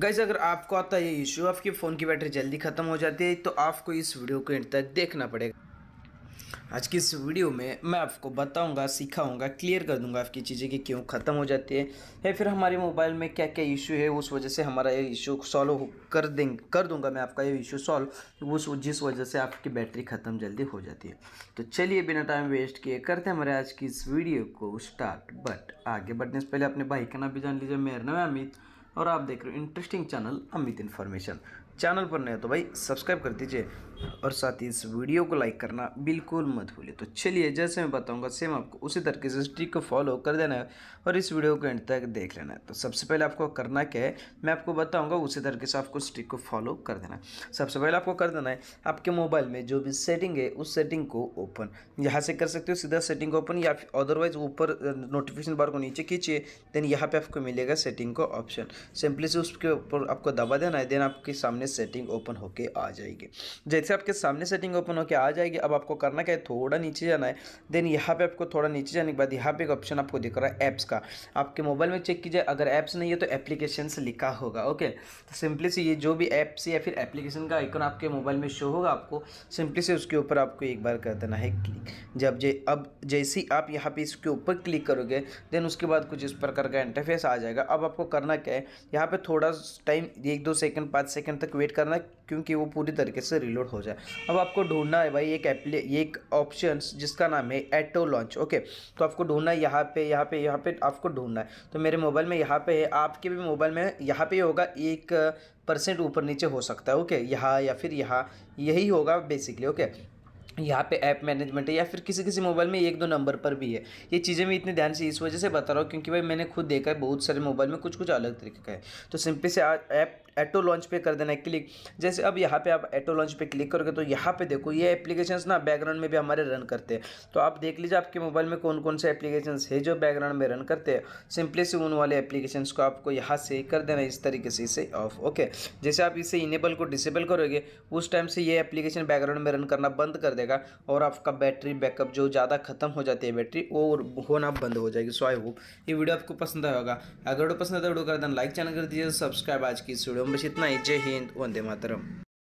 gas अगर आपको आता है ये इशू आपके फ़ोन की बैटरी जल्दी ख़त्म हो जाती है तो आपको इस वीडियो को एंड तक देखना पड़ेगा आज की इस वीडियो में मैं आपको बताऊंगा सिखाऊंगा क्लियर कर दूंगा आपकी चीज़ें कि क्यों ख़त्म हो जाती है या फिर हमारे मोबाइल में क्या क्या इशू है उस वजह से हमारा ये इशू सॉल्व कर दें कर दूंगा मैं आपका ये इशू सॉल्व उस जिस वजह से आपकी बैटरी ख़त्म जल्दी हो जाती है तो चलिए बिना टाइम वेस्ट किए करते हैं हमारे आज की इस वीडियो को स्टार्ट बट आगे बढ़ने से पहले अपने भाई का नाम भी जान लीजिए मेरा नाम है अमित और आप देख रहे हो interesting channel Amit information channel पर नहीं तो भाई सब्सक्राइब कर दीजिए और साथ ही इस वीडियो को लाइक करना बिल्कुल मत भूलिए तो चलिए जैसे मैं बताऊंगा सेम आपको उसी तरीके से स्ट्रिक को फॉलो कर देना है और इस वीडियो को एंड तक देख लेना है तो सबसे पहले आपको करना क्या है मैं आपको बताऊँगा उसी तरीके से आपको स्ट्रिक को फॉलो कर देना है सबसे पहले आपको कर देना है आपके मोबाइल में जो भी सेटिंग है उस सेटिंग को ओपन यहाँ से कर सकते हो सीधा सेटिंग ओपन या अदरवाइज ऊपर नोटिफिकेशन बार को नीचे खींचिए देन यहाँ पर आपको मिलेगा सेटिंग का ऑप्शन सिंपली से उसके ऊपर आपको दबा देना है देन आपके सामने सामने सेटिंग ओपन होके आ जाएगी जैसे आपके सामने सेटिंग ओपन होके आ जाएगी अब आपको करना क्या है थोड़ा नीचे जाना है देन यहाँ पे आपको थोड़ा नीचे जाने के बाद यहाँ पे एक ऑप्शन आपको दिख रहा है ऐप्स का आपके मोबाइल में चेक कीजिए अगर ऐप्स नहीं है तो एप्लीकेशन लिखा होगा ओके तो सिंपली से ये जो भी ऐप्स या फिर एप्लीकेशन का आइकन आपके मोबाइल में शो होगा आपको सिंपली से उसके ऊपर आपको एक बार कर देना है क्लिक जब जे अब जैसे आप यहाँ पे इसके ऊपर क्लिक करोगे देन उसके बाद कुछ इस प्रकार का इंटरफेस आ जाएगा अब आपको करना क्या है यहाँ पे थोड़ा टाइम एक दो सेकंड पाँच सेकंड तक वेट करना है क्योंकि वो पूरी तरीके से रिलोड हो जाए अब आपको ढूंढना है भाई एक एप्ली एक ऑप्शन जिसका नाम है एटो लॉन्च ओके तो आपको ढूंढना है यहाँ पे यहाँ पे यहाँ पे आपको ढूंढना है तो मेरे मोबाइल में यहाँ पे है आपके भी मोबाइल में यहाँ पे होगा एक परसेंट ऊपर नीचे हो सकता है ओके यहाँ या फिर यहाँ यही होगा बेसिकली ओके यहाँ पे ऐप मैनेजमेंट है या फिर किसी किसी मोबाइल में एक दो नंबर पर भी है ये चीज़ें मैं इतने ध्यान से इस वजह से बता रहा हूँ क्योंकि भाई मैंने खुद देखा है बहुत सारे मोबाइल में कुछ कुछ अलग तरीके का है तो सिंपली से ऐप एटो लॉन्च पे कर देना है क्लिक जैसे अब यहाँ पे आप एटो लॉन्च पे क्लिक करोगे तो यहाँ पे देखो ये एप्लीकेशंस ना बैकग्राउंड में भी हमारे रन करते हैं तो आप देख लीजिए आपके मोबाइल में कौन कौन से एप्लीकेशंस है जो बैकग्राउंड में रन करते हैं सिंपली से उन वाले एप्लीकेशंस को आपको यहाँ से कर देना इस तरीके से इसे ऑफ ओके जैसे आप इसे इनेबल को डिसेबल करोगे उस टाइम से ये एप्लीकेशन बैकग्राउंड में रन करना बंद कर देगा जाएगा और आपका बैटरी बैकअप जो ज़्यादा ख़त्म हो जाती है बैटरी वो होना बंद हो जाएगी सो आई होप ये वीडियो आपको पसंद आएगा अगर वीडियो पसंद आता है वीडियो कर देना लाइक चैनल कर दीजिए सब्सक्राइब आज की इस वीडियो में बस इतना ही जय हिंद वंदे मातरम